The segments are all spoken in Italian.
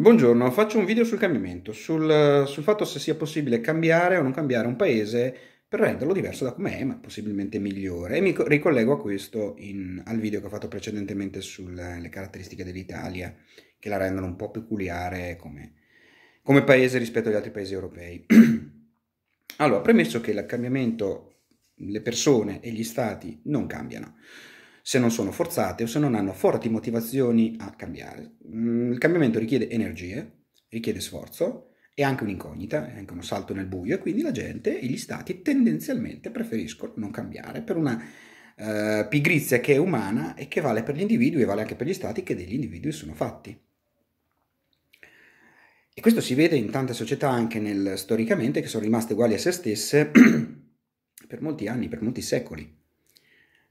Buongiorno, faccio un video sul cambiamento, sul, sul, fatto se sia possibile cambiare o non cambiare un paese per renderlo diverso da com'è, ma possibilmente migliore. E mi ricollego a questo in, al video che ho fatto precedentemente sulle caratteristiche dell'Italia, che la rendono un po' peculiare come, come paese rispetto agli altri paesi europei. allora, premesso che il cambiamento, le persone e gli stati non cambiano se non sono forzate o se non hanno forti motivazioni a cambiare. Mm, il cambiamento richiede energie, richiede sforzo, è anche un'incognita, è anche uno salto nel buio e quindi la gente e gli stati tendenzialmente preferiscono non cambiare per una eh, pigrizia che è umana e che vale per gli individui e vale anche per gli stati che degli individui sono fatti. E questo si vede in tante società anche nel, storicamente che sono rimaste uguali a se stesse per molti anni, per molti secoli.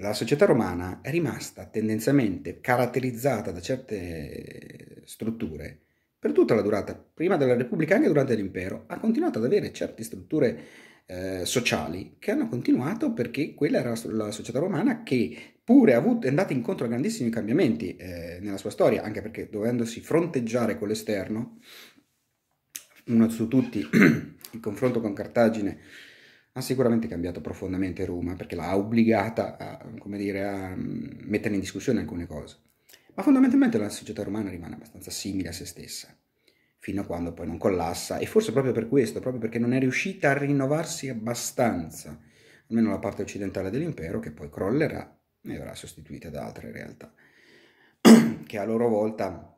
La società romana è rimasta tendenzialmente caratterizzata da certe strutture per tutta la durata, prima della Repubblica e anche durante l'impero, ha continuato ad avere certe strutture eh, sociali che hanno continuato perché quella era la società romana che pure avuto, è andata incontro a grandissimi cambiamenti eh, nella sua storia, anche perché dovendosi fronteggiare con l'esterno, uno su tutti il confronto con Cartagine ha sicuramente cambiato profondamente Roma perché l'ha obbligata a, dire, a mm, mettere in discussione alcune cose. Ma fondamentalmente la società romana rimane abbastanza simile a se stessa, fino a quando poi non collassa, e forse proprio per questo, proprio perché non è riuscita a rinnovarsi abbastanza, almeno la parte occidentale dell'impero, che poi crollerà e verrà sostituita da altre realtà, che a loro volta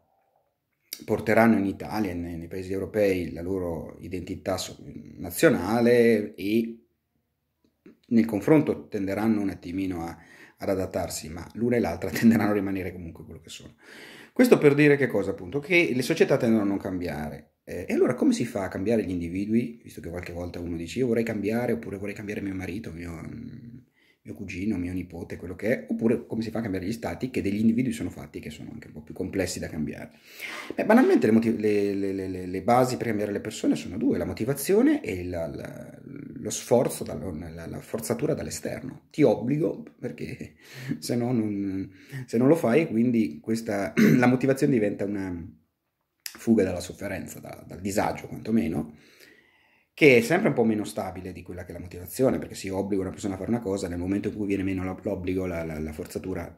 porteranno in Italia e nei, nei paesi europei la loro identità nazionale e nel confronto tenderanno un attimino a, ad adattarsi, ma l'una e l'altra tenderanno a rimanere comunque quello che sono. Questo per dire che cosa appunto? Che le società tendono a non cambiare. Eh, e allora come si fa a cambiare gli individui? Visto che qualche volta uno dice io vorrei cambiare oppure vorrei cambiare mio marito, mio, mio cugino, mio nipote, quello che è, oppure come si fa a cambiare gli stati, che degli individui sono fatti che sono anche un po' più complessi da cambiare. Beh, banalmente le, motiv- le, le, le, basi per cambiare le persone sono due, la motivazione e la, la, lo sforzo, la, la, forzatura dall'esterno. Ti obbligo perché se no non, se non lo fai, quindi questa, la motivazione diventa una fuga dalla sofferenza, da, dal disagio quantomeno che è sempre un po' meno stabile di quella che è la motivazione, perché si obbliga una persona a fare una cosa, nel momento in cui viene meno l'obbligo, la, la, la forzatura,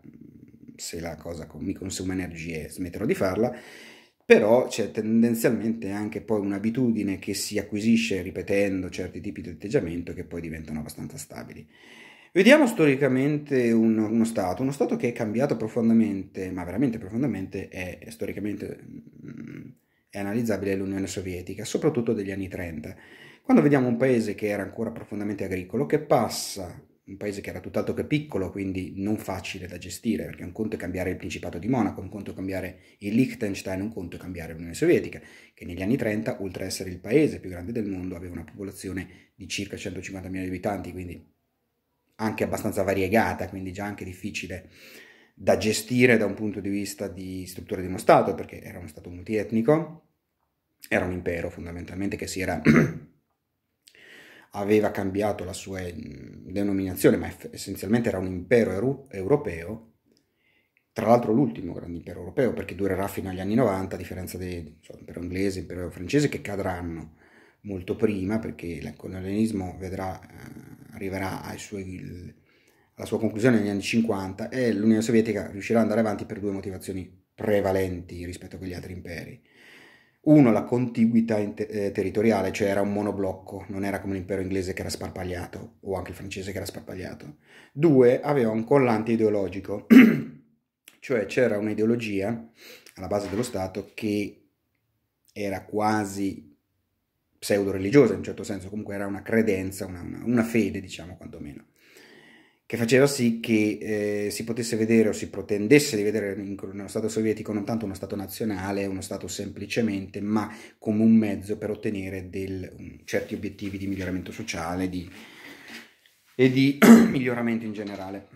se la cosa mi consuma energie, smetterò di farla però c'è tendenzialmente anche poi un'abitudine che si acquisisce ripetendo certi tipi di atteggiamento che poi diventano abbastanza stabili. Vediamo storicamente un, uno Stato, uno Stato che è cambiato profondamente, ma veramente profondamente, è, è storicamente è analizzabile l'Unione Sovietica, soprattutto degli anni 30 quando vediamo un paese che era ancora profondamente agricolo, che passa, un paese che era tutt'altro che piccolo, quindi non facile da gestire, perché un conto è cambiare il Principato di Monaco, un conto è cambiare il Liechtenstein, un conto è cambiare l'Unione Sovietica, che negli anni 30, oltre ad essere il paese più grande del mondo, aveva una popolazione di circa 150 milioni di abitanti, quindi anche abbastanza variegata, quindi già anche difficile da gestire da un punto di vista di struttura di uno Stato, perché era uno Stato multietnico, era un impero fondamentalmente che si era aveva cambiato la sua mm, denominazione, ma essenzialmente era un impero europeo, tra l'altro l'ultimo grande impero europeo, perché durerà fino agli anni 90, a differenza dell'impero inglese, e impero francese, che cadranno molto prima, perché il colonialismo vedrà, eh, arriverà suoi, alla sua conclusione negli anni 50 e l'Unione Sovietica riuscirà ad andare avanti per due motivazioni prevalenti rispetto a quegli altri imperi uno, la contiguità inter- eh, territoriale, cioè era un monoblocco, non era come l'impero inglese che era sparpagliato, o anche il francese che era sparpagliato. Due, aveva un collante ideologico, cioè c'era un'ideologia alla base dello Stato che era quasi pseudo-religiosa in un certo senso, comunque era una credenza, una, una, una fede, diciamo quantomeno che faceva sì che eh, si potesse vedere o si pretendesse di vedere in, nello Stato sovietico non tanto uno Stato nazionale, uno Stato semplicemente, ma come un mezzo per ottenere del, um, certi obiettivi di miglioramento sociale di, e di miglioramento in generale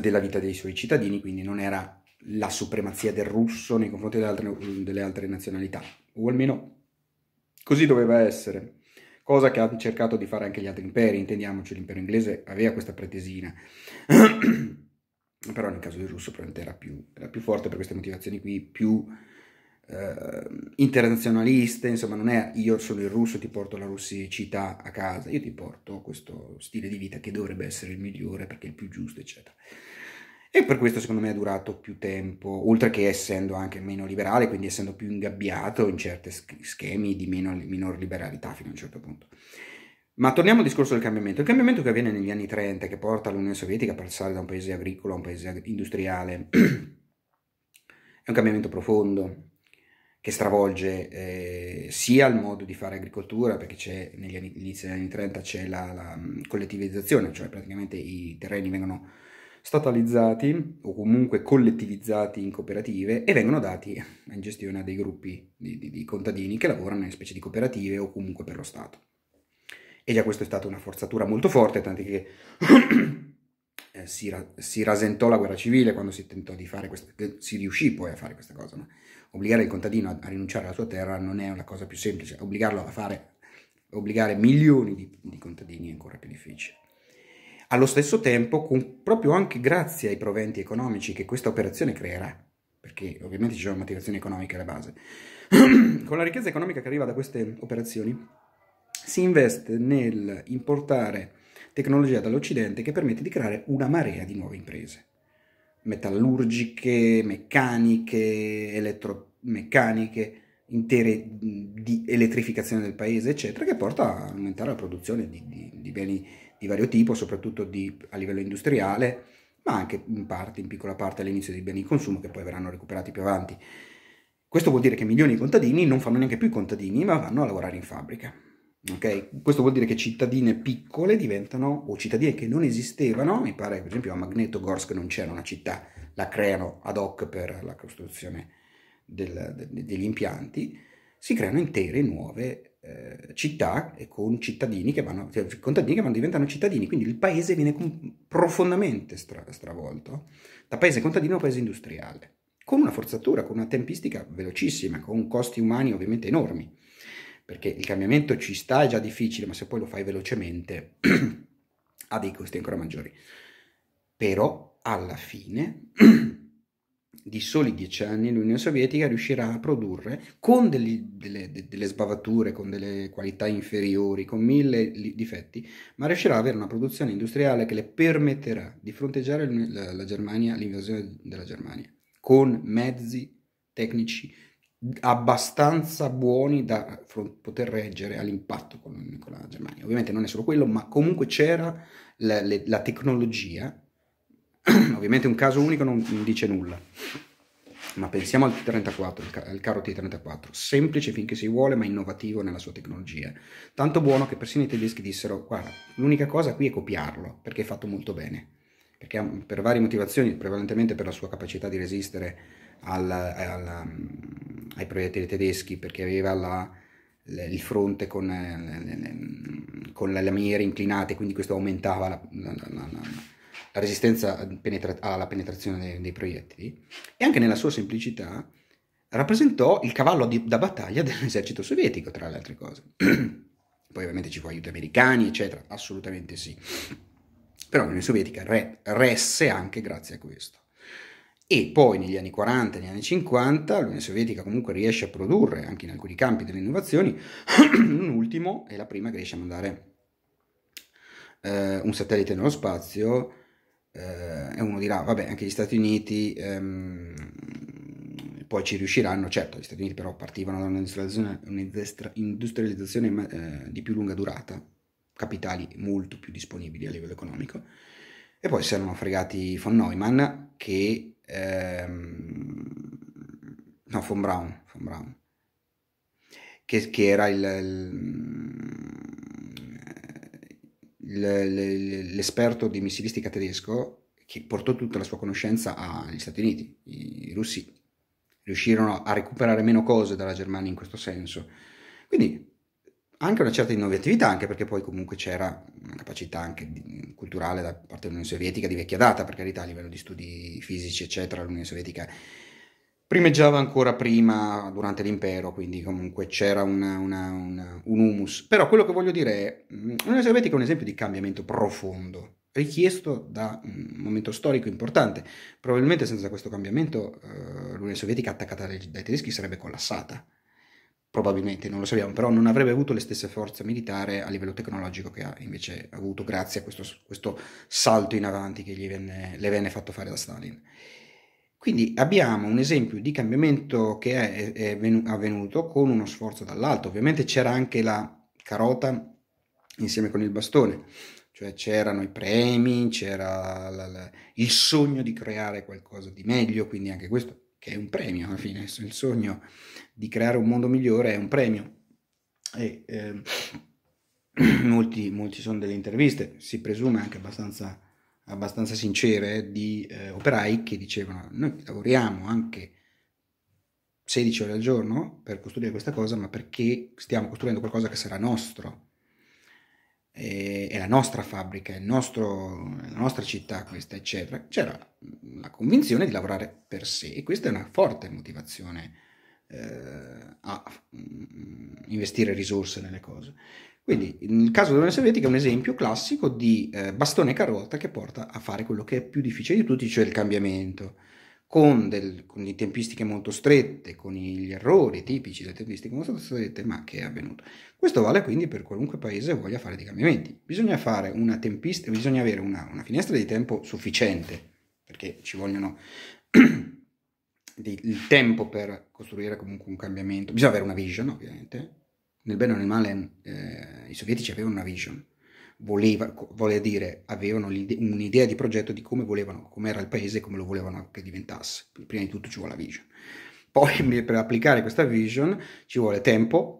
della vita dei suoi cittadini, quindi non era la supremazia del russo nei confronti delle altre, delle altre nazionalità, o almeno così doveva essere cosa che hanno cercato di fare anche gli altri imperi, intendiamoci, l'impero inglese aveva questa pretesina, però nel caso del russo probabilmente era più, era più forte per queste motivazioni qui, più eh, internazionaliste, insomma non è io sono il russo, e ti porto la russicità a casa, io ti porto questo stile di vita che dovrebbe essere il migliore perché è il più giusto, eccetera. E per questo secondo me è durato più tempo, oltre che essendo anche meno liberale, quindi essendo più ingabbiato in certi schemi di meno, minor liberalità fino a un certo punto. Ma torniamo al discorso del cambiamento. Il cambiamento che avviene negli anni 30, che porta l'Unione Sovietica a passare da un paese agricolo a un paese industriale, è un cambiamento profondo che stravolge eh, sia il modo di fare agricoltura, perché c'è, negli anni, degli anni 30 c'è la, la collettivizzazione, cioè praticamente i terreni vengono statalizzati o comunque collettivizzati in cooperative e vengono dati in gestione a dei gruppi di, di, di contadini che lavorano in specie di cooperative o comunque per lo Stato. E già questa è stata una forzatura molto forte, tant'è che eh, si, ra- si, rasentò la guerra civile quando si tentò di fare questa, eh, si riuscì poi a fare questa cosa. No? Obbligare il contadino a, a, rinunciare alla sua terra non è una cosa più semplice, obbligarlo a fare, obbligare milioni di, di contadini è ancora più difficile allo stesso tempo con, proprio anche grazie ai proventi economici che questa operazione creerà, perché ovviamente ci sono motivazioni economiche alla base, con la ricchezza economica che arriva da queste operazioni si investe nel importare tecnologia dall'Occidente che permette di creare una marea di nuove imprese, metallurgiche, meccaniche, elettromeccaniche, intere di elettrificazione del paese, eccetera, che porta a aumentare la produzione di, di, di beni di vario tipo, soprattutto di, a livello industriale, ma anche in parte, in piccola parte all'inizio dei beni di consumo che poi verranno recuperati più avanti. Questo vuol dire che milioni di contadini non fanno neanche più i contadini, ma vanno a lavorare in fabbrica. Okay? Questo vuol dire che cittadine piccole diventano, o cittadine che non esistevano, mi pare per esempio a Magnetogorsk non c'era una città, la creano ad hoc per la costruzione del, de, degli impianti, si creano intere nuove eh, città e con cittadini che vanno, cioè, contadini che vanno diventando cittadini, quindi il paese viene profondamente stra stravolto da paese contadino a paese industriale, con una forzatura, con una tempistica velocissima, con costi umani ovviamente enormi, perché il cambiamento ci sta, è già difficile, ma se poi lo fai velocemente ha dei costi ancora maggiori. Però alla fine di soli dieci anni l'Unione Sovietica riuscirà a produrre con delle, delle, delle, sbavature, con delle qualità inferiori, con mille difetti, ma riuscirà ad avere una produzione industriale che le permetterà di fronteggiare la, la Germania, l'invasione della Germania, con mezzi tecnici abbastanza buoni da poter reggere all'impatto con, con, la Germania. Ovviamente non è solo quello, ma comunque c'era la, la tecnologia Ovviamente un caso unico non, dice nulla. Ma pensiamo al t 34, al caro T34, semplice finché si vuole, ma innovativo nella sua tecnologia. Tanto buono che persino i tedeschi dissero: Guarda, l'unica cosa qui è copiarlo, perché è fatto molto bene. Perché per varie motivazioni, prevalentemente per la sua capacità di resistere al, al, ai proiettili tedeschi, perché aveva la, il fronte con, con le lamiere inclinate, quindi questo aumentava la, la, la la resistenza penetra- alla penetrazione dei, dei, proiettili, e anche nella sua semplicità rappresentò il cavallo di, da battaglia dell'esercito sovietico, tra le altre cose. Poi ovviamente ci fu aiuto americani, eccetera, assolutamente sì. Però l'Unione Sovietica re, resse anche grazie a questo. E poi negli anni 40 negli anni 50 l'Unione Sovietica comunque riesce a produrre, anche in alcuni campi delle innovazioni, un ultimo è la prima che riesce a mandare eh, un satellite nello spazio eh, e uno dirà, vabbè, anche gli Stati Uniti ehm, poi ci riusciranno, certo, gli Stati Uniti però partivano da un'industrializzazione, eh, di più lunga durata, capitali molto più disponibili a livello economico, e poi si erano fregati von Neumann che... Ehm, no, von Braun, von Braun che, che era il, il l'esperto di missilistica tedesco che portò tutta la sua conoscenza agli Stati Uniti. I russi riuscirono a recuperare meno cose dalla Germania in questo senso. Quindi anche una certa innovatività, anche perché poi comunque c'era una capacità anche culturale da parte dell'Unione Sovietica di vecchia data, per carità, a livello di studi fisici, eccetera, l'Unione Sovietica primeggiava ancora prima durante l'impero, quindi comunque c'era una, una, una, un humus. Però quello che voglio dire è, l'Unione mm, Sovietica è un esempio di cambiamento profondo, richiesto da un momento storico importante. Probabilmente senza questo cambiamento eh, l'Unione Sovietica attaccata dai, dai, tedeschi sarebbe collassata. Probabilmente, non lo sappiamo, però non avrebbe avuto le stesse forze militari a livello tecnologico che ha invece avuto grazie a questo, questo salto in avanti che venne, le venne fatto fare da Stalin. Quindi abbiamo un esempio di cambiamento che è, è venu- avvenuto con uno sforzo dall'alto. Ovviamente c'era anche la carota insieme con il bastone, cioè c'erano i premi, c'era la, la, il sogno di creare qualcosa di meglio, quindi anche questo che è un premio alla fine, il sogno di creare un mondo migliore è un premio. E, eh, molti, molti sono delle interviste, si presume anche abbastanza abbastanza sincere eh, di eh, operai che dicevano noi lavoriamo anche 16 ore al giorno per costruire questa cosa, ma perché stiamo costruendo qualcosa che sarà nostro. è la nostra fabbrica, è, nostro, è, la nostra città questa, eccetera. C'era la convinzione di lavorare per sé e questa è una forte motivazione eh, a mm, investire risorse nelle cose. Quindi il caso dell'Unione Sovietica è un esempio classico di eh, bastone e carota che porta a fare quello che è più difficile di tutti, cioè il cambiamento, con, del, con le tempistiche molto strette, con gli errori tipici delle tempistiche molto strette, ma che è avvenuto. Questo vale quindi per qualunque paese voglia fare dei cambiamenti. Bisogna, fare una tempist- bisogna avere una, una finestra di tempo sufficiente, perché ci vogliono il tempo per costruire comunque un cambiamento. Bisogna avere una vision, ovviamente, nel bene o nel male eh, i sovietici avevano una vision, voleva, vuole dire avevano un'idea di progetto di come volevano, com'era il paese e come lo volevano che diventasse. Prima di tutto ci vuole la vision. Poi per applicare questa vision ci vuole tempo,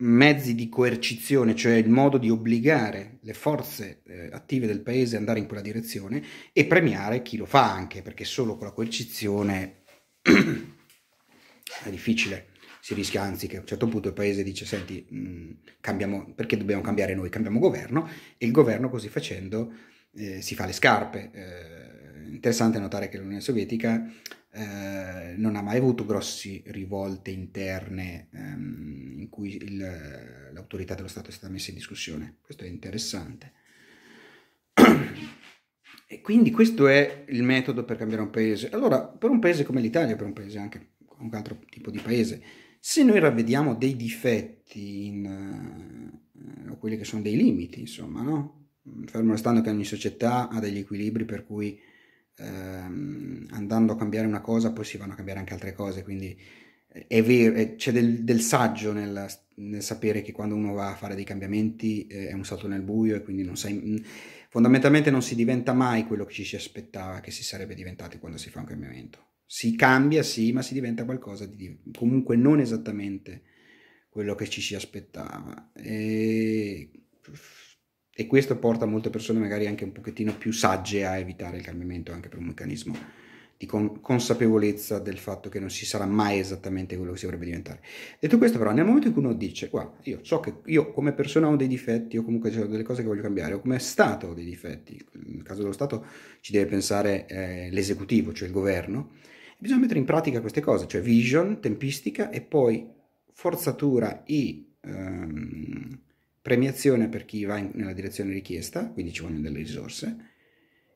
mezzi di coercizione, cioè il modo di obbligare le forze eh, attive del paese ad andare in quella direzione e premiare chi lo fa anche, perché solo con la coercizione è difficile si rischia anzi che a un certo punto il paese dice senti mh, mm, cambiamo, perché dobbiamo cambiare noi cambiamo governo e il governo così facendo eh, si fa le scarpe eh, interessante notare che l'Unione Sovietica eh, non ha mai avuto grosse rivolte interne ehm, in cui il, l'autorità dello Stato è stata messa in discussione questo è interessante e quindi questo è il metodo per cambiare un paese allora per un paese come l'Italia per un paese anche un altro tipo di paese se noi ravvediamo dei difetti in, eh, o quelli che sono dei limiti, insomma, no? Mm, fermo restando che ogni società ha degli equilibri per cui ehm, andando a cambiare una cosa poi si vanno a cambiare anche altre cose, quindi eh, è vero, eh, c'è del, del saggio nel, nel, sapere che quando uno va a fare dei cambiamenti eh, è un salto nel buio e quindi non sai, mm, fondamentalmente non si diventa mai quello che ci si aspettava che si sarebbe diventati quando si fa un cambiamento si cambia sì, ma si diventa qualcosa di comunque non esattamente quello che ci si aspettava. E, e questo porta molte persone magari anche un pochettino più sagge a evitare il cambiamento anche per un meccanismo di con consapevolezza del fatto che non si sarà mai esattamente quello che si dovrebbe diventare. Detto questo, però, nel momento in cui uno dice, guarda, io so che io come persona ho dei difetti, o comunque ho delle cose che voglio cambiare, o come Stato ho dei difetti, nel caso dello Stato ci deve pensare eh, l'esecutivo, cioè il governo, Bisogna mettere in pratica queste cose, cioè vision, tempistica e poi forzatura e ehm, premiazione per chi va in, nella direzione richiesta, quindi ci vogliono delle risorse.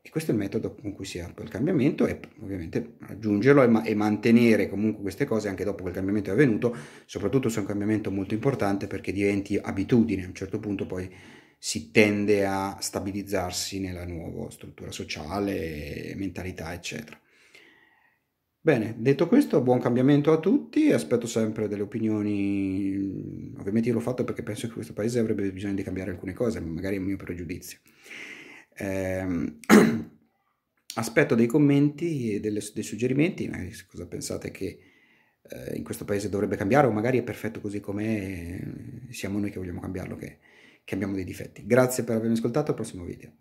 E questo è il metodo con cui si attua il cambiamento e ovviamente aggiungerlo e, ma- e mantenere comunque queste cose anche dopo che il cambiamento è avvenuto, soprattutto se è un cambiamento molto importante perché diventi abitudine, a un certo punto poi si tende a stabilizzarsi nella nuova struttura sociale, mentalità, eccetera. Bene, detto questo, buon cambiamento a tutti, aspetto sempre delle opinioni, ovviamente io l'ho fatto perché penso che questo paese avrebbe bisogno di cambiare alcune cose, magari è un mio pregiudizio. Eh, aspetto dei commenti e delle, dei suggerimenti, magari cosa pensate che eh, in questo paese dovrebbe cambiare o magari è perfetto così com'è, siamo noi che vogliamo cambiarlo, che, che abbiamo dei difetti. Grazie per avermi ascoltato, al prossimo video.